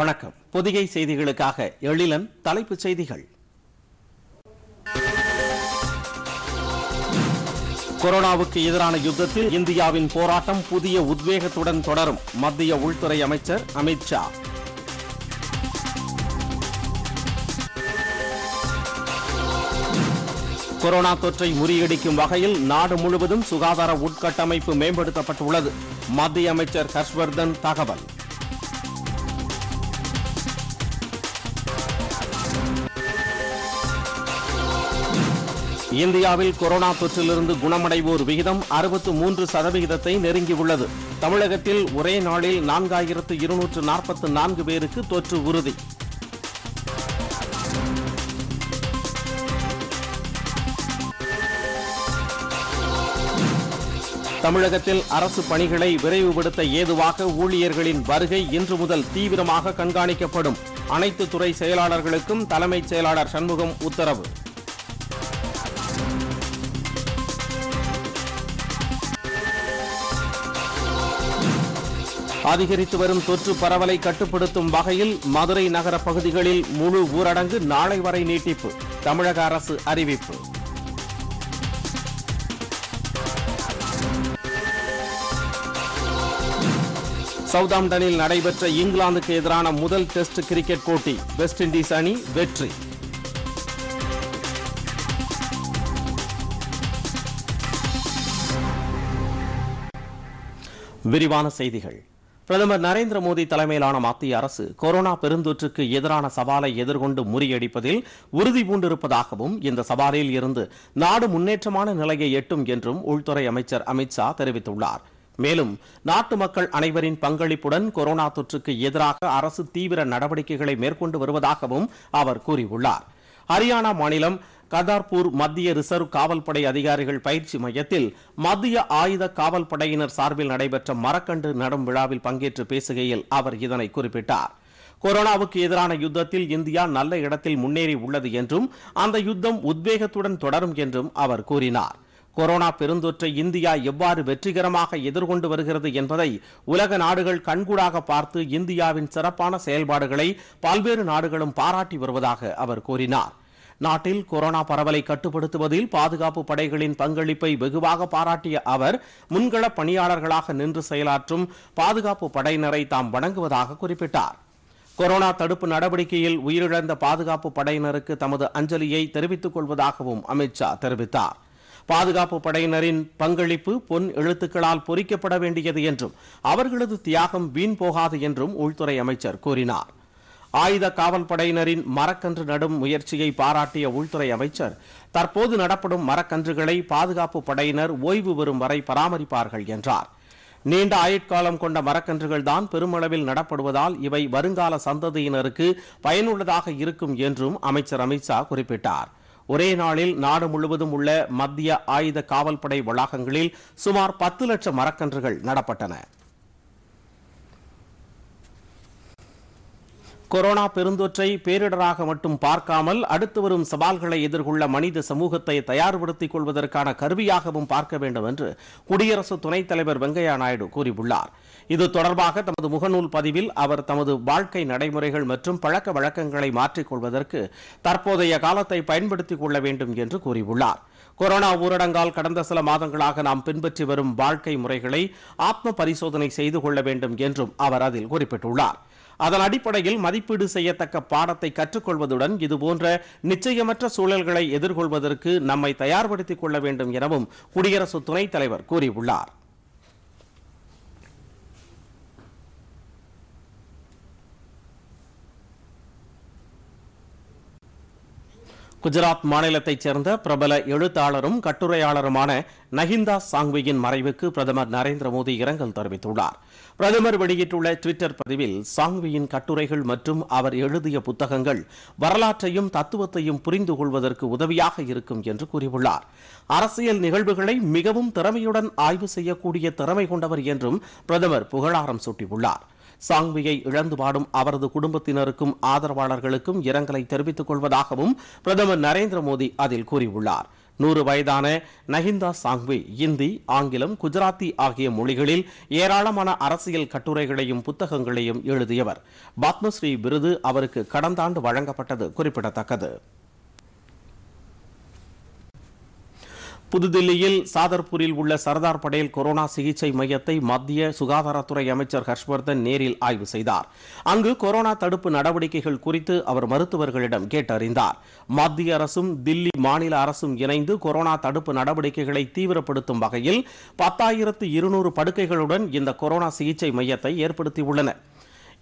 வணக்கம் பொதிகை செய்திகளுக்காக எழிலன் தலைப்புச் செய்திகள் கொரோனாவுக்கு எதிரான யுத்தத்தில் இந்தியாவின் போராட்டம் புதிய உத்வேகத்துடன் தொடரும் மத்திய உள்துறை அமைச்சர் அமித் ஷா கொரோனா தொற்றை முறியடிக்கும் வகையில் நாடு முழுவதும் சுகாதார உட்கட்டமைப்பு மேம்படுத்தப்பட்டுள்ளது மத்திய அமைச்சர் ஹர்ஷ்வர்தன் தகவல் இந்தியாவில் கொரோனா தொற்றிலிருந்து குணமடைவோர் விகிதம் அறுபத்து மூன்று சதவிகிதத்தை நெருங்கியுள்ளது தமிழகத்தில் ஒரே நாளில் நான்காயிரத்து இருநூற்று நாற்பத்து நான்கு பேருக்கு தொற்று உறுதி தமிழகத்தில் அரசு பணிகளை விரைவுபடுத்த ஏதுவாக ஊழியர்களின் வருகை இன்று முதல் தீவிரமாக கண்காணிக்கப்படும் அனைத்து துறை செயலாளர்களுக்கும் தலைமைச் செயலாளர் சண்முகம் உத்தரவு அதிகரித்து வரும் தொற்று பரவலை கட்டுப்படுத்தும் வகையில் மதுரை நகர பகுதிகளில் முழு ஊரடங்கு நாளை வரை நீட்டிப்பு தமிழக அரசு அறிவிப்பு சவுதாம்டனில் நடைபெற்ற இங்கிலாந்துக்கு எதிரான முதல் டெஸ்ட் கிரிக்கெட் போட்டி வெஸ்ட் இண்டீஸ் அணி வெற்றி விரிவான செய்திகள் பிரதமர் நரேந்திர மோடி தலைமையிலான மத்திய அரசு கொரோனா பெருந்தொற்றுக்கு எதிரான சவாலை எதிர்கொண்டு முறியடிப்பதில் உறுதி பூண்டிருப்பதாகவும் இந்த சவாலில் இருந்து நாடு முன்னேற்றமான நிலையை எட்டும் என்றும் உள்துறை அமைச்சர் அமித்ஷா தெரிவித்துள்ளார் மேலும் நாட்டு மக்கள் அனைவரின் பங்களிப்புடன் கொரோனா தொற்றுக்கு எதிராக அரசு தீவிர நடவடிக்கைகளை மேற்கொண்டு வருவதாகவும் அவர் கூறியுள்ளார் ஹரியானா மாநிலம் கதார்பூர் மத்திய ரிசர்வ் காவல்படை அதிகாரிகள் பயிற்சி மையத்தில் மத்திய ஆயுத காவல்படையினர் சார்பில் நடைபெற்ற மரக்கண்டு நடும் விழாவில் பங்கேற்று பேசுகையில் அவர் இதனை குறிப்பிட்டார் கொரோனாவுக்கு எதிரான யுத்தத்தில் இந்தியா நல்ல இடத்தில் முன்னேறி உள்ளது என்றும் அந்த யுத்தம் உத்வேகத்துடன் தொடரும் என்றும் அவர் கூறினார் கொரோனா பெருந்தொற்றை இந்தியா எவ்வாறு வெற்றிகரமாக எதிர்கொண்டு வருகிறது என்பதை உலக நாடுகள் கண்கூடாக பார்த்து இந்தியாவின் சிறப்பான செயல்பாடுகளை பல்வேறு நாடுகளும் பாராட்டி வருவதாக அவர் கூறினார் நாட்டில் கொரோனா பரவலை கட்டுப்படுத்துவதில் பாதுகாப்பு படைகளின் பங்களிப்பை வெகுவாக பாராட்டிய அவர் முன்கள பணியாளர்களாக நின்று செயலாற்றும் பாதுகாப்பு படையினரை தாம் வணங்குவதாக குறிப்பிட்டார் கொரோனா தடுப்பு நடவடிக்கையில் உயிரிழந்த பாதுகாப்பு படையினருக்கு தமது அஞ்சலியை தெரிவித்துக் கொள்வதாகவும் அமித்ஷா தெரிவித்தார் பாதுகாப்பு படையினரின் பங்களிப்பு பொன் எழுத்துக்களால் பொறிக்கப்பட வேண்டியது என்றும் அவர்களது தியாகம் வீண் போகாது என்றும் உள்துறை அமைச்சர் கூறினார் ஆயுத காவல்படையினரின் மரக்கன்று நடும் முயற்சியை பாராட்டிய உள்துறை அமைச்சர் தற்போது நடப்படும் மரக்கன்றுகளை பாதுகாப்பு படையினர் ஓய்வு பெறும் வரை பராமரிப்பார்கள் என்றார் நீண்ட ஆயுட்காலம் கொண்ட மரக்கன்றுகள் தான் பெருமளவில் நடப்படுவதால் இவை வருங்கால சந்ததியினருக்கு பயனுள்ளதாக இருக்கும் என்றும் அமைச்சர் அமித்ஷா குறிப்பிட்டார் ஒரே நாளில் நாடு முழுவதும் உள்ள மத்திய ஆயுத காவல்படை வளாகங்களில் சுமார் பத்து லட்சம் மரக்கன்றுகள் நடப்பட்டன கொரோனா பெருந்தொற்றை பேரிடராக மட்டும் பார்க்காமல் அடுத்து வரும் சவால்களை எதிர்கொள்ள மனித சமூகத்தை தயார்படுத்திக் கொள்வதற்கான கருவியாகவும் பார்க்க வேண்டும் என்று குடியரசு துணைத் தலைவர் வெங்கையா நாயுடு கூறியுள்ளார் இது தொடர்பாக தமது முகநூல் பதிவில் அவர் தமது வாழ்க்கை நடைமுறைகள் மற்றும் பழக்க வழக்கங்களை மாற்றிக்கொள்வதற்கு தற்போதைய காலத்தை பயன்படுத்திக் கொள்ள வேண்டும் என்று கூறியுள்ளார் கொரோனா ஊரடங்கால் கடந்த சில மாதங்களாக நாம் பின்பற்றி வரும் வாழ்க்கை முறைகளை ஆத்ம பரிசோதனை செய்து கொள்ள வேண்டும் என்றும் அவர் அதில் குறிப்பிட்டுள்ளார் அதன் அடிப்படையில் மதிப்பீடு செய்யத்தக்க பாடத்தை கற்றுக்கொள்வதுடன் இதுபோன்ற நிச்சயமற்ற சூழல்களை எதிர்கொள்வதற்கு நம்மை தயார்படுத்திக் கொள்ள வேண்டும் எனவும் குடியரசு துணைத் தலைவர் கூறியுள்ளார் குஜராத் மாநிலத்தைச் சேர்ந்த பிரபல எழுத்தாளரும் கட்டுரையாளருமான நஹிந்தா சாங்வியின் மறைவுக்கு பிரதமர் நரேந்திர மோடி இரங்கல் தெரிவித்துள்ளார் பிரதமர் வெளியிட்டுள்ள டுவிட்டர் பதிவில் சாங்வியின் கட்டுரைகள் மற்றும் அவர் எழுதிய புத்தகங்கள் வரலாற்றையும் தத்துவத்தையும் புரிந்து கொள்வதற்கு உதவியாக இருக்கும் என்று கூறியுள்ளார் அரசியல் நிகழ்வுகளை மிகவும் திறமையுடன் ஆய்வு செய்யக்கூடிய திறமை கொண்டவர் என்றும் பிரதமர் புகழாரம் சூட்டியுள்ளார் சாங்வியை இழந்து பாடும் அவரது குடும்பத்தினருக்கும் ஆதரவாளர்களுக்கும் இரங்கலை தெரிவித்துக் கொள்வதாகவும் பிரதமர் நரேந்திர மோடி அதில் கூறியுள்ளார் நூறு வயதான நஹிந்தா சாங்வி இந்தி ஆங்கிலம் குஜராத்தி ஆகிய மொழிகளில் ஏராளமான அரசியல் கட்டுரைகளையும் புத்தகங்களையும் எழுதியவர் பத்மஸ்ரீ விருது அவருக்கு கடந்த ஆண்டு வழங்கப்பட்டது குறிப்பிடத்தக்கது புதுதில்லியில் சாதர்பூரில் உள்ள சர்தார் படேல் கொரோனா சிகிச்சை மையத்தை மத்திய சுகாதாரத்துறை அமைச்சர் ஹர்ஷ்வர்தன் நேரில் ஆய்வு செய்தார் அங்கு கொரோனா தடுப்பு நடவடிக்கைகள் குறித்து அவர் மருத்துவர்களிடம் கேட்டறிந்தார் மத்திய அரசும் தில்லி மாநில அரசும் இணைந்து கொரோனா தடுப்பு நடவடிக்கைகளை தீவிரப்படுத்தும் வகையில் பத்தாயிரத்து இருநூறு படுக்கைகளுடன் இந்த கொரோனா சிகிச்சை மையத்தை ஏற்படுத்தியுள்ளனா்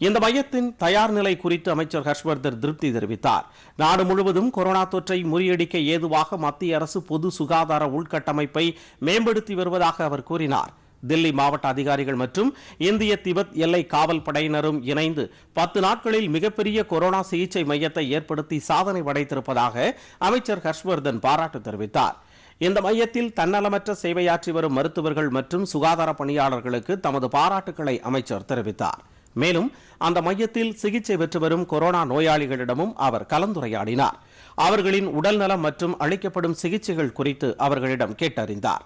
இந்த மையத்தின் தயார் நிலை குறித்து அமைச்சர் ஹர்ஷ்வர்தன் திருப்தி தெரிவித்தார் நாடு முழுவதும் கொரோனா தொற்றை முறியடிக்க ஏதுவாக மத்திய அரசு பொது சுகாதார உள்கட்டமைப்பை மேம்படுத்தி வருவதாக அவர் கூறினார் தில்லி மாவட்ட அதிகாரிகள் மற்றும் இந்திய திபெத் எல்லை காவல் படையினரும் இணைந்து பத்து நாட்களில் மிகப்பெரிய கொரோனா சிகிச்சை மையத்தை ஏற்படுத்தி சாதனை படைத்திருப்பதாக அமைச்சர் ஹர்ஷ்வர்தன் பாராட்டு தெரிவித்தார் இந்த மையத்தில் தன்னலமற்ற சேவையாற்றி வரும் மருத்துவர்கள் மற்றும் சுகாதார பணியாளர்களுக்கு தமது பாராட்டுக்களை அமைச்சர் தெரிவித்தார் மேலும் அந்த மையத்தில் சிகிச்சை பெற்று வரும் கொரோனா நோயாளிகளிடமும் அவர் கலந்துரையாடினார் அவர்களின் உடல்நலம் மற்றும் அளிக்கப்படும் சிகிச்சைகள் குறித்து அவர்களிடம் கேட்டறிந்தார்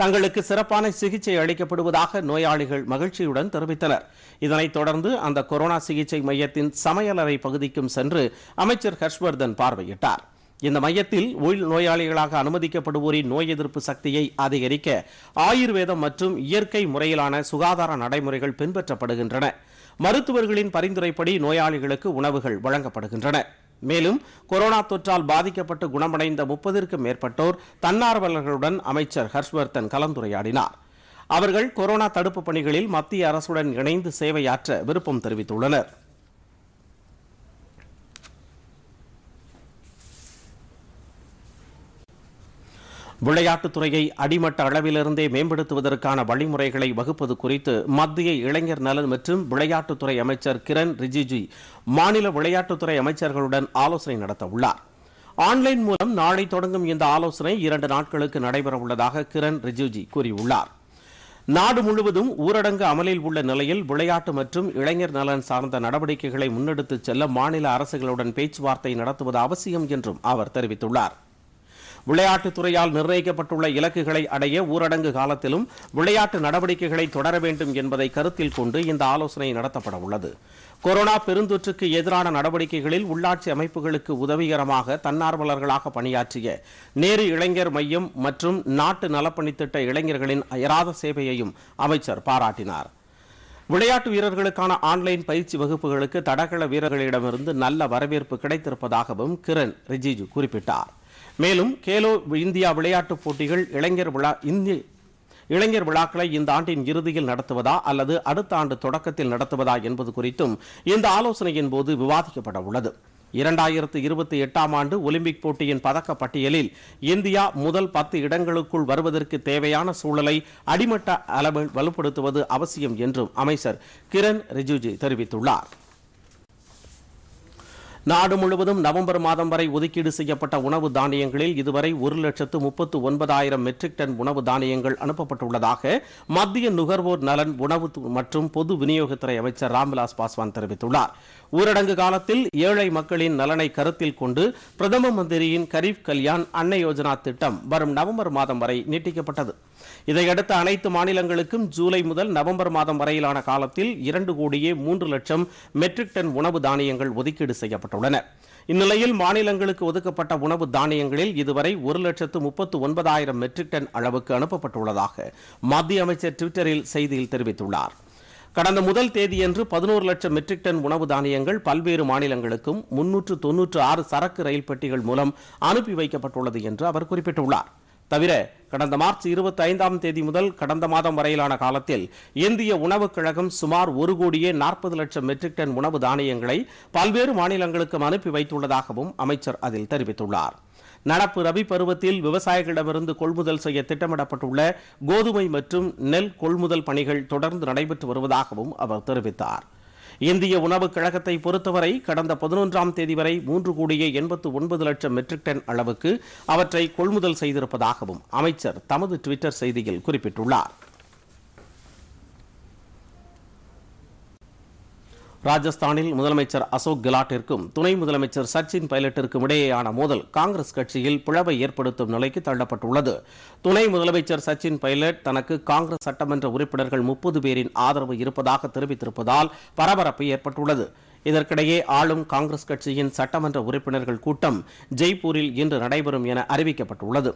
தங்களுக்கு சிறப்பான சிகிச்சை அளிக்கப்படுவதாக நோயாளிகள் மகிழ்ச்சியுடன் தெரிவித்தனர் இதனைத் தொடர்ந்து அந்த கொரோனா சிகிச்சை மையத்தின் சமையலறை பகுதிக்கும் சென்று அமைச்சர் ஹர்ஷ்வர்தன் பார்வையிட்டார் இந்த மையத்தில் உயிர் நோயாளிகளாக அனுமதிக்கப்படுவோரின் நோய் எதிர்ப்பு சக்தியை அதிகரிக்க ஆயுர்வேதம் மற்றும் இயற்கை முறையிலான சுகாதார நடைமுறைகள் பின்பற்றப்படுகின்றன மருத்துவர்களின் பரிந்துரைப்படி நோயாளிகளுக்கு உணவுகள் வழங்கப்படுகின்றன மேலும் கொரோனா தொற்றால் பாதிக்கப்பட்டு குணமடைந்த முப்பதிற்கும் மேற்பட்டோர் தன்னார்வலர்களுடன் அமைச்சர் ஹர்ஷ்வர்தன் கலந்துரையாடினார் அவர்கள் கொரோனா தடுப்பு பணிகளில் மத்திய அரசுடன் இணைந்து சேவையாற்ற விருப்பம் தெரிவித்துள்ளனர் விளையாட்டுத்துறையை அடிமட்ட அளவிலிருந்தே மேம்படுத்துவதற்கான வழிமுறைகளை வகுப்பது குறித்து மத்திய இளைஞர் நலன் மற்றும் விளையாட்டுத்துறை அமைச்சர் கிரண் ரிஜிஜி மாநில விளையாட்டுத்துறை அமைச்சர்களுடன் ஆலோசனை நடத்த உள்ளார் ஆன்லைன் மூலம் நாளை தொடங்கும் இந்த ஆலோசனை இரண்டு நாட்களுக்கு நடைபெறவுள்ளதாக கிரண் ரிஜிஜி கூறியுள்ளார் நாடு முழுவதும் ஊரடங்கு அமலில் உள்ள நிலையில் விளையாட்டு மற்றும் இளைஞர் நலன் சார்ந்த நடவடிக்கைகளை முன்னெடுத்துச் செல்ல மாநில அரசுகளுடன் பேச்சுவார்த்தை நடத்துவது அவசியம் என்றும் அவர் தெரிவித்துள்ளார் விளையாட்டுத்துறையால் நிர்ணயிக்கப்பட்டுள்ள இலக்குகளை அடைய ஊரடங்கு காலத்திலும் விளையாட்டு நடவடிக்கைகளை தொடர வேண்டும் என்பதை கருத்தில் கொண்டு இந்த ஆலோசனை நடத்தப்பட உள்ளது கொரோனா பெருந்தொற்றுக்கு எதிரான நடவடிக்கைகளில் உள்ளாட்சி அமைப்புகளுக்கு உதவிகரமாக தன்னார்வலர்களாக பணியாற்றிய நேரு இளைஞர் மையம் மற்றும் நாட்டு நலப்பணித்திட்ட இளைஞர்களின் அயராத சேவையையும் அமைச்சர் பாராட்டினார் விளையாட்டு வீரர்களுக்கான ஆன்லைன் பயிற்சி வகுப்புகளுக்கு தடகள வீரர்களிடமிருந்து நல்ல வரவேற்பு கிடைத்திருப்பதாகவும் கிரண் ரிஜிஜு குறிப்பிட்டார் மேலும் கேலோ இந்தியா விளையாட்டுப் போட்டிகள் இளைஞர் விழா இந்திய இளைஞர் விழாக்களை இந்த ஆண்டின் இறுதியில் நடத்துவதா அல்லது அடுத்த ஆண்டு தொடக்கத்தில் நடத்துவதா என்பது குறித்தும் இந்த ஆலோசனையின் போது விவாதிக்கப்பட உள்ளது இரண்டாயிரத்து இருபத்தி எட்டாம் ஆண்டு ஒலிம்பிக் போட்டியின் பதக்கப்பட்டியலில் பட்டியலில் இந்தியா முதல் பத்து இடங்களுக்குள் வருவதற்கு தேவையான சூழலை அடிமட்ட அளவில் வலுப்படுத்துவது அவசியம் என்றும் அமைச்சர் கிரண் ரிஜிஜு தெரிவித்துள்ளார் நாடு முழுவதும் நவம்பர் மாதம் வரை ஒதுக்கீடு செய்யப்பட்ட உணவு தானியங்களில் இதுவரை ஒரு லட்சத்து முப்பத்து ஒன்பதாயிரம் மெட்ரிக் டன் உணவு தானியங்கள் அனுப்பப்பட்டுள்ளதாக மத்திய நுகர்வோர் நலன் உணவு மற்றும் பொது விநியோகத்துறை அமைச்சர் ராம்விலாஸ் பாஸ்வான் தெரிவித்துள்ளார் ஊரடங்கு காலத்தில் ஏழை மக்களின் நலனை கருத்தில் கொண்டு பிரதம மந்திரியின் கரீப் கல்யாண் அன்னை யோஜனா திட்டம் வரும் நவம்பர் மாதம் வரை நீட்டிக்கப்பட்டது இதையடுத்து அனைத்து மாநிலங்களுக்கும் ஜூலை முதல் நவம்பர் மாதம் வரையிலான காலத்தில் இரண்டு கோடியே மூன்று லட்சம் மெட்ரிக் டன் உணவு தானியங்கள் ஒதுக்கீடு செய்யப்பட்டுள்ளன இந்நிலையில் மாநிலங்களுக்கு ஒதுக்கப்பட்ட உணவு தானியங்களில் இதுவரை ஒரு லட்சத்து முப்பத்து ஒன்பதாயிரம் மெட்ரிக் டன் அளவுக்கு அனுப்பப்பட்டுள்ளதாக மத்திய அமைச்சர் டுவிட்டரில் செய்தியில் தெரிவித்துள்ளார் கடந்த முதல் தேதியன்று பதினோரு லட்சம் மெட்ரிக் டன் உணவு தானியங்கள் பல்வேறு மாநிலங்களுக்கும் முன்னூற்று தொன்னூற்று ஆறு சரக்கு ரயில் பெட்டிகள் மூலம் அனுப்பி வைக்கப்பட்டுள்ளது என்று அவர் குறிப்பிட்டுள்ளார் தவிர கடந்த மார்ச் இருபத்தி ஐந்தாம் தேதி முதல் கடந்த மாதம் வரையிலான காலத்தில் இந்திய உணவுக் கழகம் சுமார் ஒரு கோடியே நாற்பது லட்சம் மெட்ரிக் டன் உணவு தானியங்களை பல்வேறு மாநிலங்களுக்கு அனுப்பி வைத்துள்ளதாகவும் அமைச்சர் அதில் தெரிவித்துள்ளார் நடப்பு ரபி பருவத்தில் விவசாயிகளிடமிருந்து கொள்முதல் செய்ய திட்டமிடப்பட்டுள்ள கோதுமை மற்றும் நெல் கொள்முதல் பணிகள் தொடர்ந்து நடைபெற்று வருவதாகவும் அவர் தெரிவித்தார் இந்திய உணவுக் கழகத்தை பொறுத்தவரை கடந்த பதினொன்றாம் தேதி வரை மூன்று கோடியே எண்பத்து ஒன்பது லட்சம் மெட்ரிக் டன் அளவுக்கு அவற்றை கொள்முதல் செய்திருப்பதாகவும் அமைச்சர் தமது டுவிட்டர் செய்தியில் குறிப்பிட்டுள்ளார் ராஜஸ்தானில் முதலமைச்சர் அசோக் கெலாட்டிற்கும் துணை முதலமைச்சர் சச்சின் பைலட்டிற்கும் இடையேயான மோதல் காங்கிரஸ் கட்சியில் பிளவை ஏற்படுத்தும் நிலைக்கு தள்ளப்பட்டுள்ளது துணை முதலமைச்சர் சச்சின் பைலட் தனக்கு காங்கிரஸ் சட்டமன்ற உறுப்பினர்கள் முப்பது பேரின் ஆதரவு இருப்பதாக தெரிவித்திருப்பதால் பரபரப்பு ஏற்பட்டுள்ளது இதற்கிடையே ஆளும் காங்கிரஸ் கட்சியின் சட்டமன்ற உறுப்பினர்கள் கூட்டம் ஜெய்ப்பூரில் இன்று நடைபெறும் என அறிவிக்கப்பட்டுள்ளது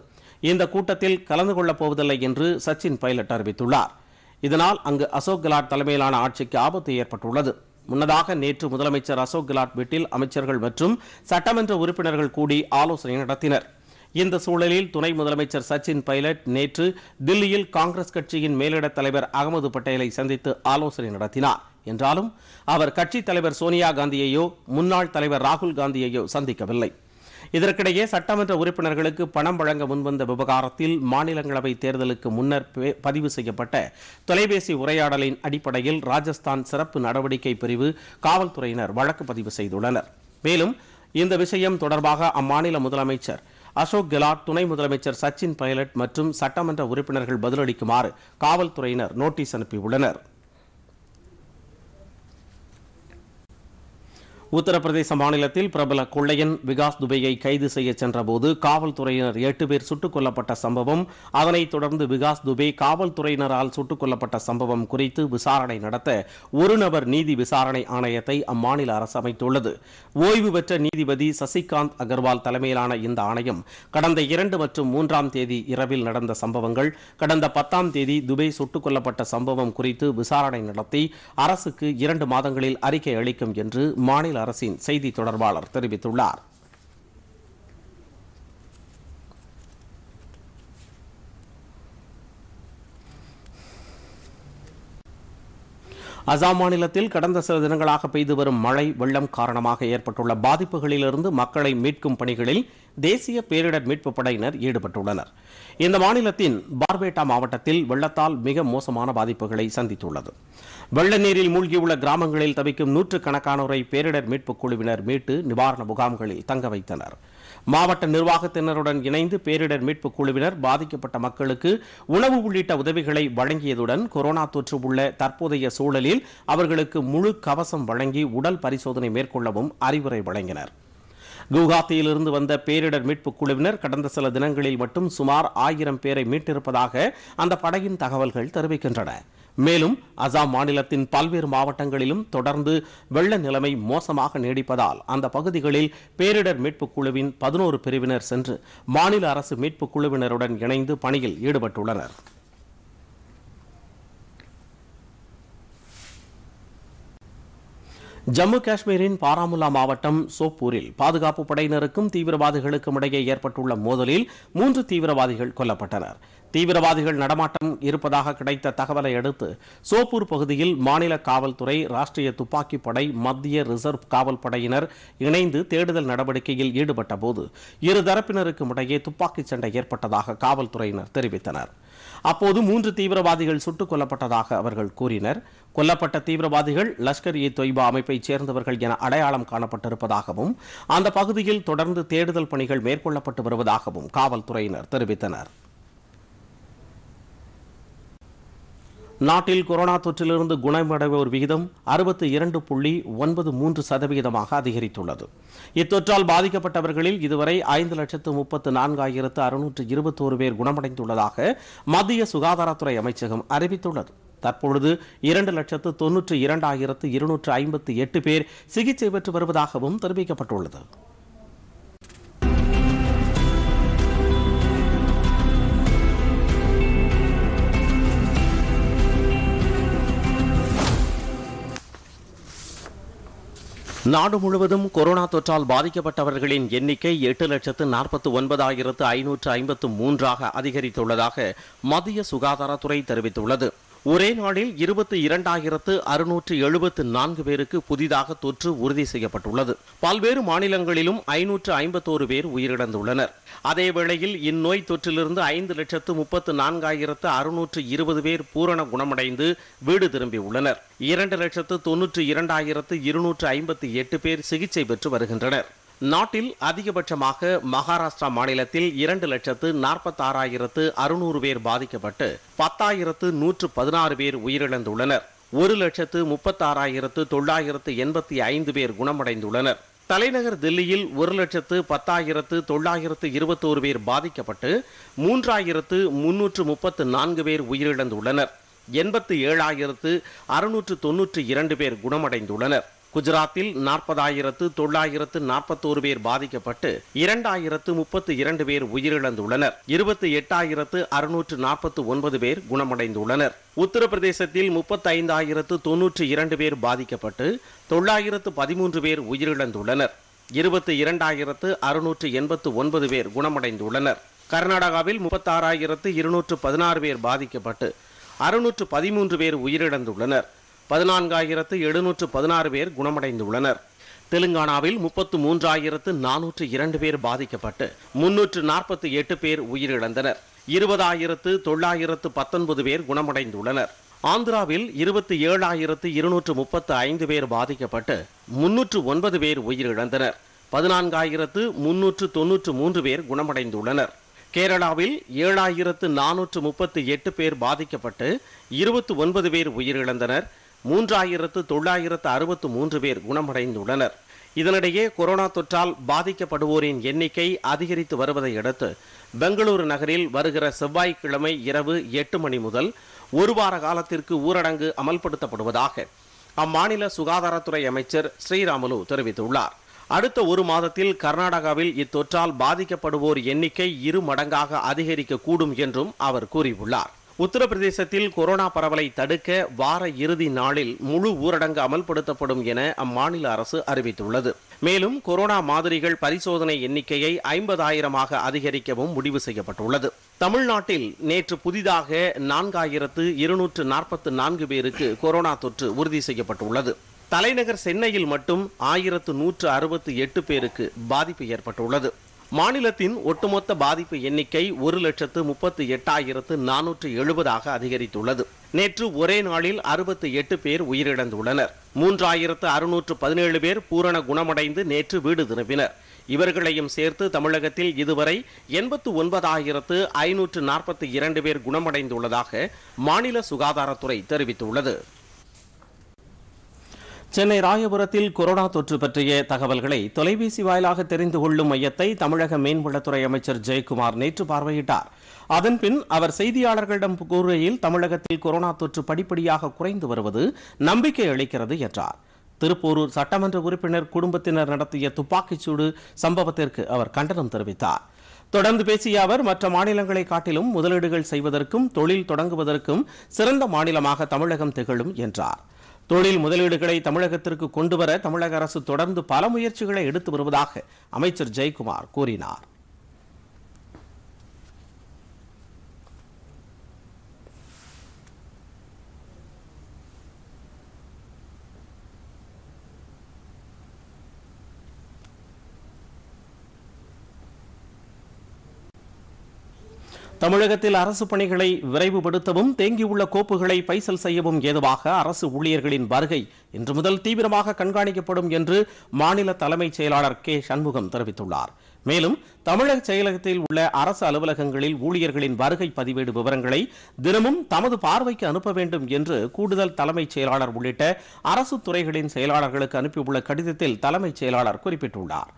இந்த கூட்டத்தில் கலந்து கொள்ளப் போவதில்லை என்று சச்சின் பைலட் அறிவித்துள்ளார் இதனால் அங்கு அசோக் கெலாட் தலைமையிலான ஆட்சிக்கு ஆபத்து ஏற்பட்டுள்ளது முன்னதாக நேற்று முதலமைச்சர் அசோக் கெலாட் வீட்டில் அமைச்சர்கள் மற்றும் சட்டமன்ற உறுப்பினர்கள் கூடி ஆலோசனை நடத்தினர் இந்த சூழலில் துணை முதலமைச்சர் சச்சின் பைலட் நேற்று தில்லியில் காங்கிரஸ் கட்சியின் மேலிட தலைவர் அகமது பட்டேலை சந்தித்து ஆலோசனை நடத்தினார் என்றாலும் அவர் கட்சித் தலைவர் சோனியா காந்தியையோ முன்னாள் தலைவர் ராகுல் காந்தியையோ சந்திக்கவில்லை இதற்கிடையே சட்டமன்ற உறுப்பினர்களுக்கு பணம் வழங்க முன்வந்த விவகாரத்தில் மாநிலங்களவை தேர்தலுக்கு முன்னர் பதிவு செய்யப்பட்ட தொலைபேசி உரையாடலின் அடிப்படையில் ராஜஸ்தான் சிறப்பு நடவடிக்கை பிரிவு காவல்துறையினர் வழக்கு பதிவு செய்துள்ளனர் மேலும் இந்த விஷயம் தொடர்பாக அம்மாநில முதலமைச்சர் அசோக் கெலாட் துணை முதலமைச்சர் சச்சின் பைலட் மற்றும் சட்டமன்ற உறுப்பினர்கள் பதிலளிக்குமாறு காவல்துறையினர் நோட்டீஸ் அனுப்பியுள்ளனா் உத்தரப்பிரதேச மாநிலத்தில் பிரபல கொள்ளையன் விகாஸ் துபையை கைது செய்ய சென்றபோது காவல்துறையினர் எட்டு பேர் சுட்டுக் கொல்லப்பட்ட சம்பவம் அதனைத் தொடர்ந்து விகாஸ் துபே காவல்துறையினரால் சுட்டுக் கொல்லப்பட்ட சம்பவம் குறித்து விசாரணை நடத்த ஒரு நபர் நீதி விசாரணை ஆணையத்தை அம்மாநில அரசு அமைத்துள்ளது ஓய்வு பெற்ற நீதிபதி சசிகாந்த் அகர்வால் தலைமையிலான இந்த ஆணையம் கடந்த இரண்டு மற்றும் மூன்றாம் தேதி இரவில் நடந்த சம்பவங்கள் கடந்த பத்தாம் தேதி துபே சுட்டுக் கொல்லப்பட்ட சம்பவம் குறித்து விசாரணை நடத்தி அரசுக்கு இரண்டு மாதங்களில் அறிக்கை அளிக்கும் என்று மாநில அரசின் செய்தி தொடர்பாளர் தெரிவித்துள்ளார் அசாம் மாநிலத்தில் கடந்த சில தினங்களாக பெய்து வரும் மழை வெள்ளம் காரணமாக ஏற்பட்டுள்ள பாதிப்புகளிலிருந்து மக்களை மீட்கும் பணிகளில் தேசிய பேரிடர் மீட்பு படையினர் ஈடுபட்டுள்ளனர் இந்த மாநிலத்தின் பார்பேட்டா மாவட்டத்தில் வெள்ளத்தால் மிக மோசமான பாதிப்புகளை சந்தித்துள்ளது வெள்ள நீரில் மூழ்கியுள்ள கிராமங்களில் தவிக்கும் நூற்றுக்கணக்கானோரை பேரிடர் மீட்புக் குழுவினர் மீட்டு நிவாரண முகாம்களில் தங்க வைத்தனர் மாவட்ட நிர்வாகத்தினருடன் இணைந்து பேரிடர் மீட்பு குழுவினர் பாதிக்கப்பட்ட மக்களுக்கு உணவு உள்ளிட்ட உதவிகளை வழங்கியதுடன் கொரோனா தொற்று உள்ள தற்போதைய சூழலில் அவர்களுக்கு முழு கவசம் வழங்கி உடல் பரிசோதனை மேற்கொள்ளவும் அறிவுரை வழங்கினர் குவஹாத்தியிலிருந்து வந்த பேரிடர் மீட்பு குழுவினர் கடந்த சில தினங்களில் மட்டும் சுமார் ஆயிரம் பேரை மீட்டிருப்பதாக அந்த படையின் தகவல்கள் தெரிவிக்கின்றன மேலும் அசாம் மாநிலத்தின் பல்வேறு மாவட்டங்களிலும் தொடர்ந்து வெள்ள நிலைமை மோசமாக நீடிப்பதால் அந்த பகுதிகளில் பேரிடர் மீட்புக் குழுவின் பதினோரு பிரிவினர் சென்று மாநில அரசு மீட்புக் குழுவினருடன் இணைந்து பணியில் ஈடுபட்டுள்ளனர் ஜம்மு காஷ்மீரின் பாராமுல்லா மாவட்டம் சோப்பூரில் பாதுகாப்பு படையினருக்கும் தீவிரவாதிகளுக்கும் இடையே ஏற்பட்டுள்ள மோதலில் மூன்று தீவிரவாதிகள் கொல்லப்பட்டனர் தீவிரவாதிகள் நடமாட்டம் இருப்பதாக கிடைத்த தகவலை அடுத்து சோப்பூர் பகுதியில் மாநில காவல்துறை ராஷ்டிரிய துப்பாக்கி படை மத்திய ரிசர்வ் காவல் படையினர் இணைந்து தேடுதல் நடவடிக்கையில் ஈடுபட்ட போது இருதரப்பினருக்கும் இடையே துப்பாக்கிச் சண்டை ஏற்பட்டதாக காவல்துறையினர் தெரிவித்தனர் அப்போது மூன்று தீவிரவாதிகள் சுட்டுக் கொல்லப்பட்டதாக அவர்கள் கூறினர் கொல்லப்பட்ட தீவிரவாதிகள் லஷ்கர் இ தொய்பா அமைப்பைச் சேர்ந்தவர்கள் என அடையாளம் காணப்பட்டிருப்பதாகவும் அந்த பகுதியில் தொடர்ந்து தேடுதல் பணிகள் மேற்கொள்ளப்பட்டு வருவதாகவும் காவல்துறையினர் தெரிவித்தனர் நாட்டில் கொரோனா தொற்றிலிருந்து குணமடைவோர் விகிதம் அறுபத்தி இரண்டு புள்ளி ஒன்பது மூன்று சதவிகிதமாக அதிகரித்துள்ளது இத்தொற்றால் பாதிக்கப்பட்டவர்களில் இதுவரை ஐந்து லட்சத்து முப்பத்து நான்காயிரத்து அறுநூற்று இருபத்தோரு பேர் குணமடைந்துள்ளதாக மத்திய சுகாதாரத்துறை அமைச்சகம் அறிவித்துள்ளது தற்பொழுது இரண்டு லட்சத்து தொன்னூற்று இரண்டாயிரத்து இருநூற்று ஐம்பத்து எட்டு பேர் சிகிச்சை பெற்று வருவதாகவும் தெரிவிக்கப்பட்டுள்ளது நாடு முழுவதும் கொரோனா தொற்றால் பாதிக்கப்பட்டவர்களின் எண்ணிக்கை எட்டு லட்சத்து நாற்பத்தி ஒன்பதாயிரத்து ஐநூற்று ஐம்பத்து மூன்றாக அதிகரித்துள்ளதாக மத்திய சுகாதாரத்துறை தெரிவித்துள்ளது ஒரே நாளில் இருபத்தி இரண்டாயிரத்து அறுநூற்று எழுபத்து நான்கு பேருக்கு புதிதாக தொற்று உறுதி செய்யப்பட்டுள்ளது பல்வேறு மாநிலங்களிலும் ஐநூற்று ஐம்பத்தோரு பேர் உயிரிழந்துள்ளனர் அதே வேளையில் இந்நோய் தொற்றிலிருந்து ஐந்து லட்சத்து முப்பத்து நான்காயிரத்து அறுநூற்று இருபது பேர் பூரண குணமடைந்து வீடு திரும்பியுள்ளனர் இரண்டு லட்சத்து தொன்னூற்று இரண்டாயிரத்து இருநூற்று ஐம்பத்தி எட்டு பேர் சிகிச்சை பெற்று வருகின்றனர் நாட்டில் அதிகபட்சமாக மகாராஷ்டிரா மாநிலத்தில் இரண்டு லட்சத்து நாற்பத்தாறாயிரத்து அறுநூறு பேர் பாதிக்கப்பட்டு பத்தாயிரத்து நூற்று பதினாறு பேர் உயிரிழந்துள்ளனர் ஒரு லட்சத்து முப்பத்தாறாயிரத்து தொள்ளாயிரத்து எண்பத்தி ஐந்து பேர் குணமடைந்துள்ளனர் தலைநகர் தில்லியில் ஒரு லட்சத்து பத்தாயிரத்து தொள்ளாயிரத்து இருபத்தோரு பேர் பாதிக்கப்பட்டு மூன்றாயிரத்து முன்னூற்று முப்பத்து நான்கு பேர் உயிரிழந்துள்ளனர் எண்பத்து ஏழாயிரத்து அறுநூற்று தொன்னூற்று இரண்டு பேர் குணமடைந்துள்ளனர் குஜராத்தில் நாற்பதாயிரத்து தொள்ளாயிரத்து நாற்பத்தோரு பேர் பாதிக்கப்பட்டு இரண்டாயிரத்து முப்பத்து இரண்டு பேர் உயிரிழந்துள்ளனர் இருபத்தி எட்டாயிரத்து அறுநூற்று நாற்பத்து ஒன்பது பேர் குணமடைந்துள்ளனர் உத்தரப்பிரதேசத்தில் முப்பத்தைந்தாயிரத்து தொன்னூற்று இரண்டு பேர் பாதிக்கப்பட்டு தொள்ளாயிரத்து பதிமூன்று பேர் உயிரிழந்துள்ளனர் இருபத்தி இரண்டாயிரத்து அறுநூற்று எண்பத்து ஒன்பது பேர் குணமடைந்துள்ளனர் கர்நாடகாவில் முப்பத்தாறாயிரத்து இருநூற்று பதினாறு பேர் பாதிக்கப்பட்டு அறுநூற்று பதிமூன்று பேர் உயிரிழந்துள்ளனர் பதினான்காயிரத்து எழுநூற்று பதினாறு பேர் குணமடைந்துள்ளனர் தெலுங்கானாவில் முப்பத்து மூன்றாயிரத்து நானூற்று இரண்டு பேர் பாதிக்கப்பட்டு முன்னூற்று நாற்பத்தி எட்டு பேர் உயிரிழந்தனர் இருபதாயிரத்து தொள்ளாயிரத்து பத்தொன்பது பேர் குணமடைந்துள்ளனர் ஆந்திராவில் இருபத்தி ஏழாயிரத்து இருநூற்று முப்பத்து ஐந்து பேர் பாதிக்கப்பட்டு முன்னூற்று ஒன்பது பேர் உயிரிழந்தனர் பதினான்காயிரத்து முன்னூற்று தொன்னூற்று மூன்று பேர் குணமடைந்துள்ளனர் கேரளாவில் ஏழாயிரத்து நானூற்று முப்பத்தி எட்டு பேர் பாதிக்கப்பட்டு இருபத்து ஒன்பது பேர் உயிரிழந்தனர் மூன்றாயிரத்து தொள்ளாயிரத்து அறுபத்து மூன்று பேர் குணமடைந்துள்ளனர் இதனிடையே கொரோனா தொற்றால் பாதிக்கப்படுவோரின் எண்ணிக்கை அதிகரித்து வருவதை அடுத்து பெங்களூரு நகரில் வருகிற செவ்வாய்க்கிழமை இரவு எட்டு மணி முதல் ஒரு வார காலத்திற்கு ஊரடங்கு அமல்படுத்தப்படுவதாக அம்மாநில சுகாதாரத்துறை அமைச்சர் ஸ்ரீராமுலு தெரிவித்துள்ளார் அடுத்த ஒரு மாதத்தில் கர்நாடகாவில் இத்தொற்றால் பாதிக்கப்படுவோர் எண்ணிக்கை இரு மடங்காக அதிகரிக்கக்கூடும் என்றும் அவர் கூறியுள்ளார் உத்தரப்பிரதேசத்தில் கொரோனா பரவலை தடுக்க வார இறுதி நாளில் முழு ஊரடங்கு அமல்படுத்தப்படும் என அம்மாநில அரசு அறிவித்துள்ளது மேலும் கொரோனா மாதிரிகள் பரிசோதனை எண்ணிக்கையை ஐம்பதாயிரமாக அதிகரிக்கவும் முடிவு செய்யப்பட்டுள்ளது தமிழ்நாட்டில் நேற்று புதிதாக நான்காயிரத்து இருநூற்று நாற்பத்து நான்கு பேருக்கு கொரோனா தொற்று உறுதி செய்யப்பட்டுள்ளது தலைநகர் சென்னையில் மட்டும் ஆயிரத்து நூற்று அறுபத்து எட்டு பேருக்கு பாதிப்பு ஏற்பட்டுள்ளது மாநிலத்தின் ஒட்டுமொத்த பாதிப்பு எண்ணிக்கை ஒரு லட்சத்து முப்பத்தி எட்டாயிரத்து நானூற்று எழுபதாக அதிகரித்துள்ளது நேற்று ஒரே நாளில் அறுபத்து எட்டு பேர் உயிரிழந்துள்ளனர் மூன்றாயிரத்து அறுநூற்று பதினேழு பேர் பூரண குணமடைந்து நேற்று வீடு திரும்பினர் இவர்களையும் சேர்த்து தமிழகத்தில் இதுவரை எண்பத்து ஒன்பதாயிரத்து ஐநூற்று நாற்பத்தி இரண்டு பேர் குணமடைந்துள்ளதாக மாநில சுகாதாரத்துறை தெரிவித்துள்ளது சென்னை ராயபுரத்தில் கொரோனா தொற்று பற்றிய தகவல்களை தொலைபேசி வாயிலாக தெரிந்து கொள்ளும் மையத்தை தமிழக மீன்வளத்துறை அமைச்சர் ஜெயக்குமார் நேற்று பார்வையிட்டார் அதன்பின் அவர் செய்தியாளர்களிடம் கூறுகையில் தமிழகத்தில் கொரோனா தொற்று படிப்படியாக குறைந்து வருவது நம்பிக்கை அளிக்கிறது என்றார் திருப்பூரூர் சட்டமன்ற உறுப்பினர் குடும்பத்தினர் நடத்திய துப்பாக்கிச்சூடு சம்பவத்திற்கு அவர் கண்டனம் தெரிவித்தார் தொடர்ந்து பேசிய அவர் மற்ற மாநிலங்களை காட்டிலும் முதலீடுகள் செய்வதற்கும் தொழில் தொடங்குவதற்கும் சிறந்த மாநிலமாக தமிழகம் திகழும் என்றார் தொழில் முதலீடுகளை தமிழகத்திற்கு கொண்டுவர தமிழக அரசு தொடர்ந்து பல முயற்சிகளை எடுத்து வருவதாக அமைச்சர் ஜெயக்குமார் கூறினார் தமிழகத்தில் அரசு பணிகளை விரைவுபடுத்தவும் தேங்கியுள்ள கோப்புகளை பைசல் செய்யவும் ஏதுவாக அரசு ஊழியர்களின் வருகை இன்று முதல் தீவிரமாக கண்காணிக்கப்படும் என்று மாநில தலைமைச் செயலாளர் கே சண்முகம் தெரிவித்துள்ளார் மேலும் தமிழக செயலகத்தில் உள்ள அரசு அலுவலகங்களில் ஊழியர்களின் வருகை பதிவேடு விவரங்களை தினமும் தமது பார்வைக்கு அனுப்ப வேண்டும் என்று கூடுதல் தலைமைச் செயலாளர் உள்ளிட்ட அரசு துறைகளின் செயலாளர்களுக்கு அனுப்பியுள்ள கடிதத்தில் தலைமைச் செயலாளர் குறிப்பிட்டுள்ளார்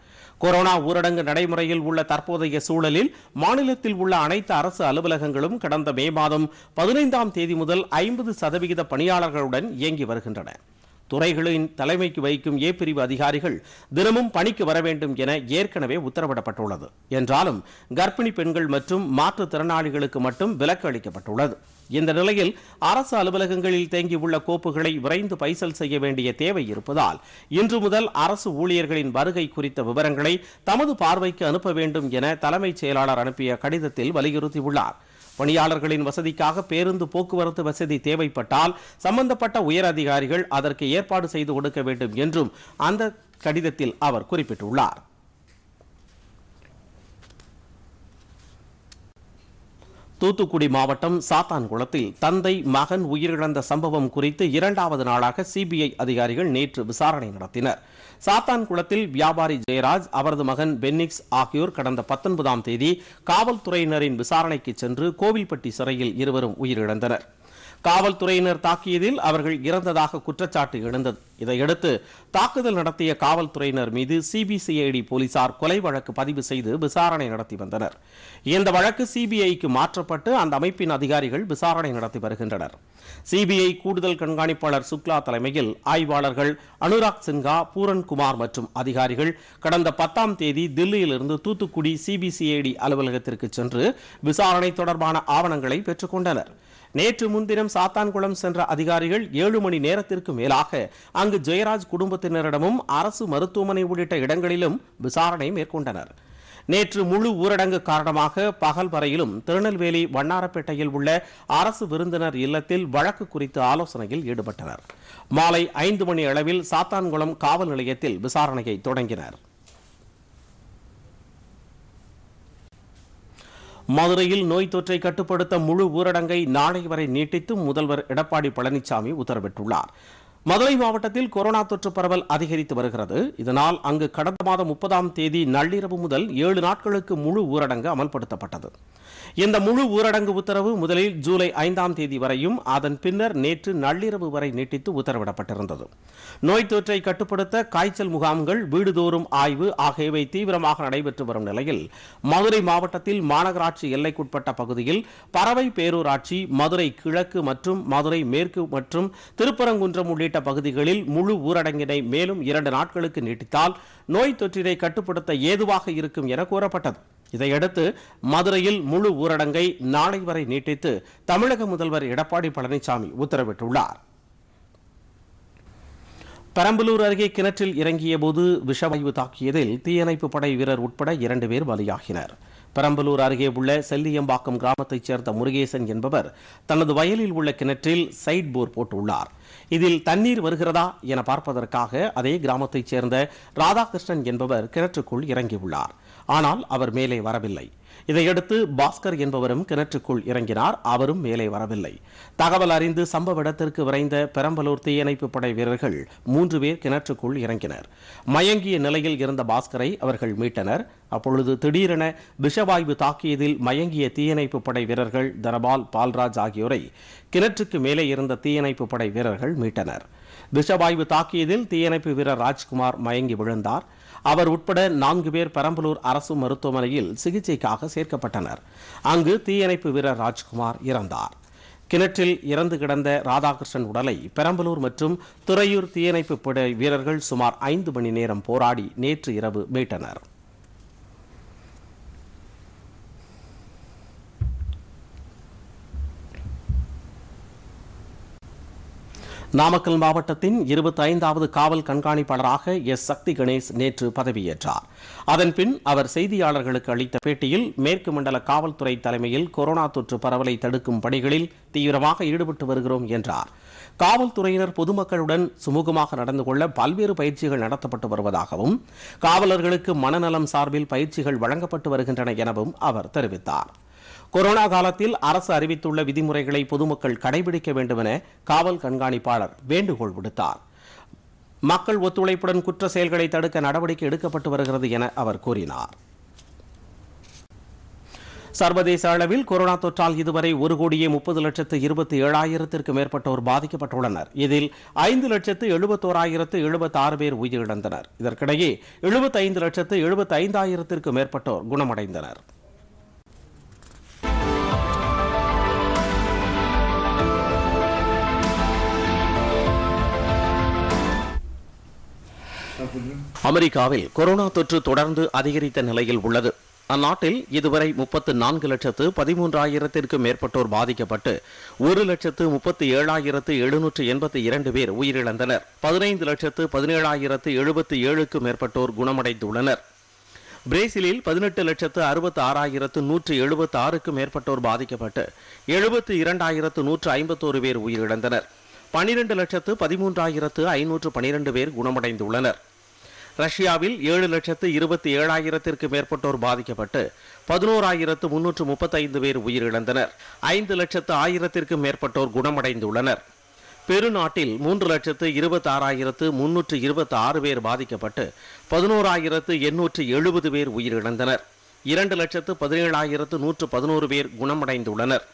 கொரோனா ஊரடங்கு நடைமுறையில் உள்ள தற்போதைய சூழலில் மாநிலத்தில் உள்ள அனைத்து அரசு அலுவலகங்களும் கடந்த மே மாதம் பதினைந்தாம் தேதி முதல் ஐம்பது சதவிகித பணியாளர்களுடன் இயங்கி வருகின்றன துறைகளின் தலைமைக்கு வைக்கும் ஏ பிரிவு அதிகாரிகள் தினமும் பணிக்கு வர வேண்டும் என ஏற்கனவே உத்தரவிடப்பட்டுள்ளது என்றாலும் கர்ப்பிணி பெண்கள் மற்றும் மாற்றுத்திறனாளிகளுக்கு மட்டும் விலக்கு அளிக்கப்பட்டுள்ளது இந்த நிலையில் அரசு அலுவலகங்களில் தேங்கியுள்ள கோப்புகளை விரைந்து பைசல் செய்ய வேண்டிய தேவை இருப்பதால் இன்று முதல் அரசு ஊழியர்களின் வருகை குறித்த விவரங்களை தமது பார்வைக்கு அனுப்ப வேண்டும் என தலைமைச் செயலாளர் அனுப்பிய கடிதத்தில் வலியுறுத்தியுள்ளார் பணியாளர்களின் வசதிக்காக பேருந்து போக்குவரத்து வசதி தேவைப்பட்டால் சம்பந்தப்பட்ட உயர் அதிகாரிகள் அதற்கு ஏற்பாடு செய்து கொடுக்க வேண்டும் என்றும் அந்த கடிதத்தில் அவர் குறிப்பிட்டுள்ளார் தூத்துக்குடி மாவட்டம் சாத்தான்குளத்தில் தந்தை மகன் உயிரிழந்த சம்பவம் குறித்து இரண்டாவது நாளாக சிபிஐ அதிகாரிகள் நேற்று விசாரணை நடத்தினர் சாத்தான்குளத்தில் வியாபாரி ஜெயராஜ் அவரது மகன் பென்னிக்ஸ் ஆகியோர் கடந்த பத்தொன்பதாம் தேதி காவல்துறையினரின் விசாரணைக்கு சென்று கோவில்பட்டி சிறையில் இருவரும் உயிரிழந்தனர் காவல்துறையினர் தாக்கியதில் அவர்கள் இறந்ததாக குற்றச்சாட்டு எழுந்தது இதையடுத்து தாக்குதல் நடத்திய காவல்துறையினர் மீது சிபிசிஐடி போலீசார் கொலை வழக்கு பதிவு செய்து விசாரணை நடத்தி வந்தனர் இந்த வழக்கு சிபிஐக்கு மாற்றப்பட்டு அந்த அமைப்பின் அதிகாரிகள் விசாரணை நடத்தி வருகின்றனர் சிபிஐ கூடுதல் கண்காணிப்பாளர் சுக்லா தலைமையில் ஆய்வாளர்கள் அனுராக் சின்ஹா பூரன்குமார் மற்றும் அதிகாரிகள் கடந்த பத்தாம் தேதி தில்லியிலிருந்து தூத்துக்குடி சிபிசிஐடி அலுவலகத்திற்கு சென்று விசாரணை தொடர்பான ஆவணங்களை பெற்றுக்கொண்டனர் நேற்று முன்தினம் சாத்தான்குளம் சென்ற அதிகாரிகள் ஏழு மணி நேரத்திற்கு மேலாக அங்கு ஜெயராஜ் குடும்பத்தினரிடமும் அரசு மருத்துவமனை உள்ளிட்ட இடங்களிலும் விசாரணை மேற்கொண்டனர் நேற்று முழு ஊரடங்கு காரணமாக பகல் வரையிலும் திருநெல்வேலி வண்ணாரப்பேட்டையில் உள்ள அரசு விருந்தினர் இல்லத்தில் வழக்கு குறித்து ஆலோசனையில் ஈடுபட்டனர் மாலை ஐந்து மணி அளவில் சாத்தான்குளம் காவல் நிலையத்தில் விசாரணையை தொடங்கினர் மதுரையில் நோய் தொற்றை கட்டுப்படுத்த முழு ஊரடங்கை நாளை வரை நீட்டித்து முதல்வர் எடப்பாடி பழனிசாமி உத்தரவிட்டுள்ளார் மதுரை மாவட்டத்தில் கொரோனா தொற்று பரவல் அதிகரித்து வருகிறது இதனால் அங்கு கடந்த மாதம் முப்பதாம் தேதி நள்ளிரவு முதல் ஏழு நாட்களுக்கு முழு ஊரடங்கு அமல்படுத்தப்பட்டது இந்த முழு ஊரடங்கு உத்தரவு முதலில் ஜூலை ஐந்தாம் தேதி வரையும் அதன் பின்னர் நேற்று நள்ளிரவு வரை நீட்டித்து உத்தரவிடப்பட்டிருந்தது நோய் தொற்றை கட்டுப்படுத்த காய்ச்சல் முகாம்கள் வீடுதோறும் ஆய்வு ஆகியவை தீவிரமாக நடைபெற்று வரும் நிலையில் மதுரை மாவட்டத்தில் மாநகராட்சி எல்லைக்குட்பட்ட பகுதியில் பறவை பேரூராட்சி மதுரை கிழக்கு மற்றும் மதுரை மேற்கு மற்றும் திருப்பரங்குன்றம் உள்ளிட்ட பகுதிகளில் முழு ஊரடங்கினை மேலும் இரண்டு நாட்களுக்கு நீட்டித்தால் நோய் தொற்றினை கட்டுப்படுத்த ஏதுவாக இருக்கும் என கூறப்பட்டது இதையடுத்து மதுரையில் முழு ஊரடங்கை நாளை வரை நீட்டித்து தமிழக முதல்வர் எடப்பாடி பழனிசாமி உத்தரவிட்டுள்ளார் பெரம்பலூர் அருகே கிணற்றில் இறங்கிய போது விஷவாயு தாக்கியதில் தீயணைப்பு படை வீரர் உட்பட இரண்டு பேர் பலியாகினர் பெரம்பலூர் அருகே உள்ள செல்லியம்பாக்கம் கிராமத்தைச் சேர்ந்த முருகேசன் என்பவர் தனது வயலில் உள்ள கிணற்றில் சைட் போர் போட்டுள்ளார் இதில் தண்ணீர் வருகிறதா என பார்ப்பதற்காக அதே கிராமத்தைச் சேர்ந்த ராதாகிருஷ்ணன் என்பவர் கிணற்றுக்குள் இறங்கியுள்ளார் ஆனால் அவர் மேலே வரவில்லை இதையடுத்து பாஸ்கர் என்பவரும் கிணற்றுக்குள் இறங்கினார் அவரும் மேலே வரவில்லை தகவல் அறிந்து சம்பவ இடத்திற்கு விரைந்த பெரம்பலூர் தீயணைப்பு படை வீரர்கள் மூன்று பேர் கிணற்றுக்குள் இறங்கினர் மயங்கிய நிலையில் இருந்த பாஸ்கரை அவர்கள் மீட்டனர் அப்பொழுது திடீரென விஷவாய்வு தாக்கியதில் மயங்கிய தீயணைப்பு படை வீரர்கள் தனபால் பால்ராஜ் ஆகியோரை கிணற்றுக்கு மேலே இருந்த தீயணைப்பு படை வீரர்கள் மீட்டனர் விஷவாய்வு தாக்கியதில் தீயணைப்பு வீரர் ராஜ்குமார் மயங்கி விழுந்தார் அவர் உட்பட நான்கு பேர் பெரம்பலூர் அரசு மருத்துவமனையில் சிகிச்சைக்காக சேர்க்கப்பட்டனர் அங்கு தீயணைப்பு வீரர் ராஜ்குமார் இறந்தார் கிணற்றில் இறந்து கிடந்த ராதாகிருஷ்ணன் உடலை பெரம்பலூர் மற்றும் துறையூர் தீயணைப்பு படை வீரர்கள் சுமார் ஐந்து மணி நேரம் போராடி நேற்று இரவு மீட்டனர் நாமக்கல் மாவட்டத்தின் இருபத்தி ஐந்தாவது காவல் கண்காணிப்பாளராக எஸ் சக்தி கணேஷ் நேற்று பதவியேற்றார் அதன்பின் அவர் செய்தியாளர்களுக்கு அளித்த பேட்டியில் மேற்கு மண்டல காவல்துறை தலைமையில் கொரோனா தொற்று பரவலை தடுக்கும் பணிகளில் தீவிரமாக ஈடுபட்டு வருகிறோம் என்றார் காவல்துறையினர் பொதுமக்களுடன் சுமூகமாக நடந்து கொள்ள பல்வேறு பயிற்சிகள் நடத்தப்பட்டு வருவதாகவும் காவலர்களுக்கு மனநலம் சார்பில் பயிற்சிகள் வழங்கப்பட்டு வருகின்றன எனவும் அவர் தெரிவித்தார் கொரோனா காலத்தில் அரசு அறிவித்துள்ள விதிமுறைகளை பொதுமக்கள் கடைபிடிக்க வேண்டும் என காவல் கண்காணிப்பாளர் வேண்டுகோள் விடுத்தார் மக்கள் ஒத்துழைப்புடன் குற்ற செயல்களை தடுக்க நடவடிக்கை எடுக்கப்பட்டு வருகிறது என அவர் கூறினார் சர்வதேச அளவில் கொரோனா தொற்றால் இதுவரை ஒரு கோடியே முப்பது லட்சத்து இருபத்தி ஏழாயிரத்திற்கு மேற்பட்டோர் பாதிக்கப்பட்டுள்ளனர் இதில் ஐந்து லட்சத்து எழுபத்தோராயிரத்து எழுபத்தி ஆறு பேர் உயிரிழந்தனர் இதற்கிடையே எழுபத்தைந்து லட்சத்து எழுபத்தைந்தாயிரத்திற்கு மேற்பட்டோர் குணமடைந்தனர் அமெரிக்காவில் கொரோனா தொற்று தொடர்ந்து அதிகரித்த நிலையில் உள்ளது அந்நாட்டில் இதுவரை முப்பத்து நான்கு லட்சத்து பதிமூன்றாயிரத்திற்கும் மேற்பட்டோர் பாதிக்கப்பட்டு ஒரு லட்சத்து முப்பத்து ஏழாயிரத்து எழுநூற்று எண்பத்தி இரண்டு பேர் உயிரிழந்தனர் பதினைந்து லட்சத்து பதினேழாயிரத்து எழுபத்தி ஏழுக்கும் மேற்பட்டோர் குணமடைந்துள்ளனர் பிரேசிலில் பதினெட்டு லட்சத்து அறுபத்தி ஆறாயிரத்து நூற்று எழுபத்தி ஆறுக்கும் மேற்பட்டோர் பாதிக்கப்பட்டு எழுபத்து இரண்டாயிரத்து நூற்று ஐம்பத்தோரு பேர் உயிரிழந்தனர் பனிரெண்டு லட்சத்து பதிமூன்றாயிரத்து ஐநூற்று பனிரெண்டு பேர் குணமடைந்துள்ளனர் ரஷ்யாவில் ஏழு லட்சத்து இருபத்தி ஏழாயிரத்திற்கு மேற்பட்டோர் பாதிக்கப்பட்டு பதினோராயிரத்து முன்னூற்று முப்பத்தைந்து பேர் உயிரிழந்தனர் ஐந்து லட்சத்து ஆயிரத்திற்கும் மேற்பட்டோர் குணமடைந்துள்ளனர் பெருநாட்டில் மூன்று லட்சத்து இருபத்தாறாயிரத்து முன்னூற்று இருபத்தி ஆறு பேர் பாதிக்கப்பட்டு பதினோராயிரத்து எண்ணூற்று எழுபது பேர் உயிரிழந்தனர் இரண்டு லட்சத்து பதினேழாயிரத்து நூற்று பதினோரு பேர் குணமடைந்துள்ளனர்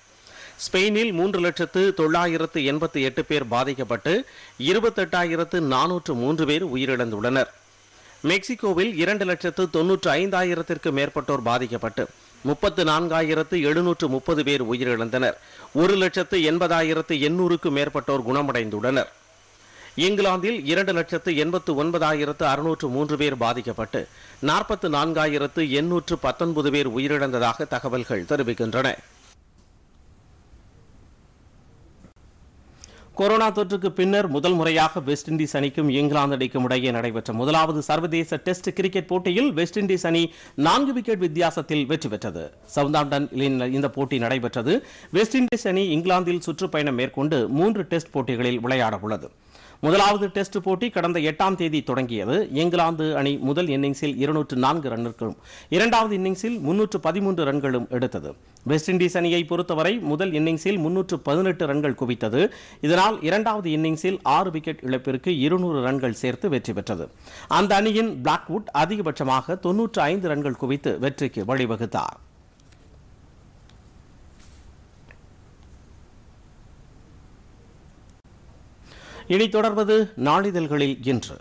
ஸ்பெயினில் மூன்று லட்சத்து தொள்ளாயிரத்து எண்பத்தி எட்டு பேர் பாதிக்கப்பட்டு இருபத்தெட்டாயிரத்து நானூற்று மூன்று பேர் உயிரிழந்துள்ளனர் மெக்சிகோவில் இரண்டு லட்சத்து தொன்னூற்று ஐந்தாயிரத்திற்கு மேற்பட்டோர் பாதிக்கப்பட்டு முப்பத்து நான்காயிரத்து எழுநூற்று முப்பது பேர் உயிரிழந்தனர் ஒரு லட்சத்து எண்பதாயிரத்து எண்ணூறுக்கு மேற்பட்டோர் குணமடைந்துள்ளனர் இங்கிலாந்தில் இரண்டு லட்சத்து எண்பத்து ஒன்பதாயிரத்து அறுநூற்று மூன்று பேர் பாதிக்கப்பட்டு நாற்பத்து நான்காயிரத்து எண்ணூற்று பத்தொன்பது பேர் உயிரிழந்ததாக தகவல்கள் தெரிவிக்கின்றன கொரோனா தொற்றுக்கு பின்னர் முதல் முறையாக வெஸ்ட் இண்டீஸ் அணிக்கும் இங்கிலாந்து அணிக்கும் இடையே நடைபெற்ற முதலாவது சர்வதேச டெஸ்ட் கிரிக்கெட் போட்டியில் வெஸ்ட் இண்டீஸ் அணி நான்கு விக்கெட் வித்தியாசத்தில் வெற்றி பெற்றது சவுந்தாம்டன் இந்த போட்டி நடைபெற்றது வெஸ்ட் இண்டீஸ் அணி இங்கிலாந்தில் சுற்றுப்பயணம் மேற்கொண்டு மூன்று டெஸ்ட் போட்டிகளில் விளையாட உள்ளது முதலாவது டெஸ்ட் போட்டி கடந்த எட்டாம் தேதி தொடங்கியது இங்கிலாந்து அணி முதல் இன்னிங்ஸில் இருநூற்று நான்கு ரன்களும் இரண்டாவது இன்னிங்ஸில் முன்னூற்று பதிமூன்று ரன்களும் எடுத்தது வெஸ்ட் இண்டீஸ் அணியை பொறுத்தவரை முதல் இன்னிங்ஸில் முன்னூற்று பதினெட்டு ரன்கள் குவித்தது இதனால் இரண்டாவது இன்னிங்ஸில் ஆறு விக்கெட் இழப்பிற்கு இருநூறு ரன்கள் சேர்த்து வெற்றி பெற்றது அந்த அணியின் பிளாக்வுட் அதிகபட்சமாக தொன்னூற்று ஐந்து ரன்கள் குவித்து வெற்றிக்கு வழிவகுத்தார் இனி தொடர்வது நாளிதழ்களில் இன்று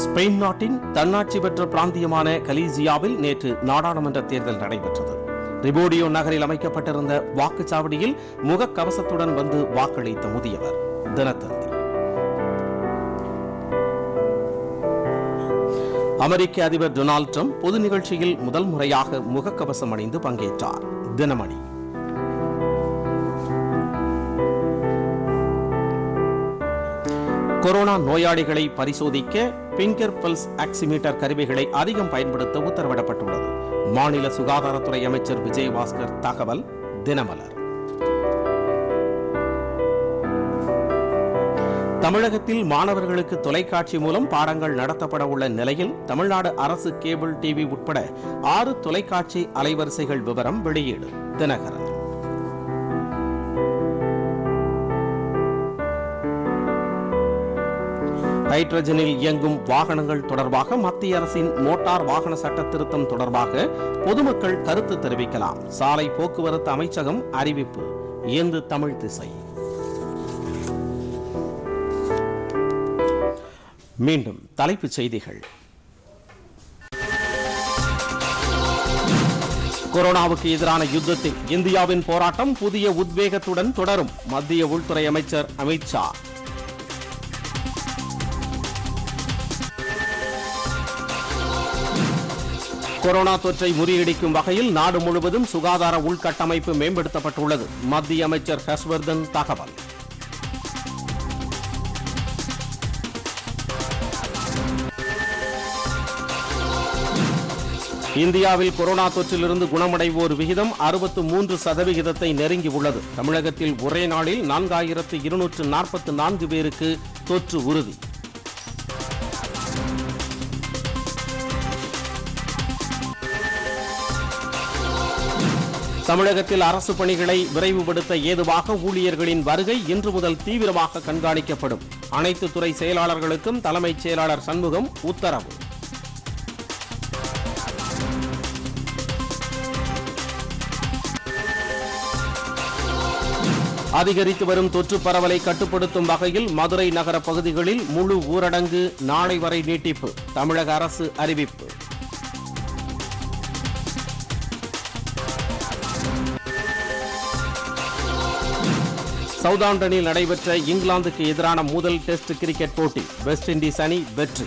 ஸ்பெயின் நாட்டின் தன்னாட்சி பெற்ற பிராந்தியமான கலீசியாவில் நேற்று நாடாளுமன்ற தேர்தல் நடைபெற்றது ரிபோடியோ நகரில் அமைக்கப்பட்டிருந்த வாக்குச்சாவடியில் முகக்கவசத்துடன் வந்து வாக்களித்த முதியவர் தினத்தன் அமெரிக்க அதிபர் டொனால்ட் ட்ரம்ப் பொது நிகழ்ச்சியில் முதல் முறையாக முகக்கவசம் அணிந்து பங்கேற்றார் தினமணி கொரோனா நோயாளிகளை பரிசோதிக்க பிங்கர் பல்ஸ் ஆக்சிமீட்டர் கருவிகளை அதிகம் பயன்படுத்த உத்தரவிடப்பட்டுள்ளது மாநில சுகாதாரத்துறை அமைச்சர் விஜயபாஸ்கர் தகவல் தினமலர் தமிழகத்தில் மாணவர்களுக்கு தொலைக்காட்சி மூலம் பாடங்கள் நடத்தப்பட உள்ள நிலையில் தமிழ்நாடு அரசு கேபிள் டிவி உட்பட ஆறு தொலைக்காட்சி அலைவரிசைகள் விவரம் வெளியீடு தினகரன் ஹைட்ரஜனில் இயங்கும் வாகனங்கள் தொடர்பாக மத்திய அரசின் மோட்டார் வாகன சட்ட திருத்தம் தொடர்பாக பொதுமக்கள் கருத்து தெரிவிக்கலாம் சாலை போக்குவரத்து அமைச்சகம் அறிவிப்பு இயந்து தமிழ் திசை மீண்டும் தலைப்புச் செய்திகள் கொரோனாவுக்கு எதிரான யுத்தத்தில் இந்தியாவின் போராட்டம் புதிய உத்வேகத்துடன் தொடரும் மத்திய உள்துறை அமைச்சர் அமித் ஷா கொரோனா தொற்றை முறியடிக்கும் வகையில் நாடு முழுவதும் சுகாதார உள்கட்டமைப்பு மேம்படுத்தப்பட்டுள்ளது மத்திய அமைச்சர் ஹர்ஷ்வர்தன் தகவல் இந்தியாவில் கொரோனா தொற்றிலிருந்து குணமடைவோர் விகிதம் அறுபத்து மூன்று சதவிகிதத்தை நெருங்கி உள்ளது தமிழகத்தில் ஒரே நாளில் நான்காயிரத்து இருநூற்று நாற்பத்தி நான்கு பேருக்கு தொற்று உறுதி தமிழகத்தில் அரசு பணிகளை விரைவுபடுத்த ஏதுவாக ஊழியர்களின் வருகை இன்று முதல் தீவிரமாக கண்காணிக்கப்படும் அனைத்து துறை செயலாளர்களுக்கும் தலைமைச் செயலாளர் சண்முகம் உத்தரவு அதிகரித்து வரும் தொற்று பரவலை கட்டுப்படுத்தும் வகையில் மதுரை நகர பகுதிகளில் முழு ஊரடங்கு நாளை வரை நீட்டிப்பு தமிழக அரசு அறிவிப்பு சவுதாம்டனில் நடைபெற்ற இங்கிலாந்துக்கு எதிரான முதல் டெஸ்ட் கிரிக்கெட் போட்டி வெஸ்ட் இண்டீஸ் அணி வெற்றி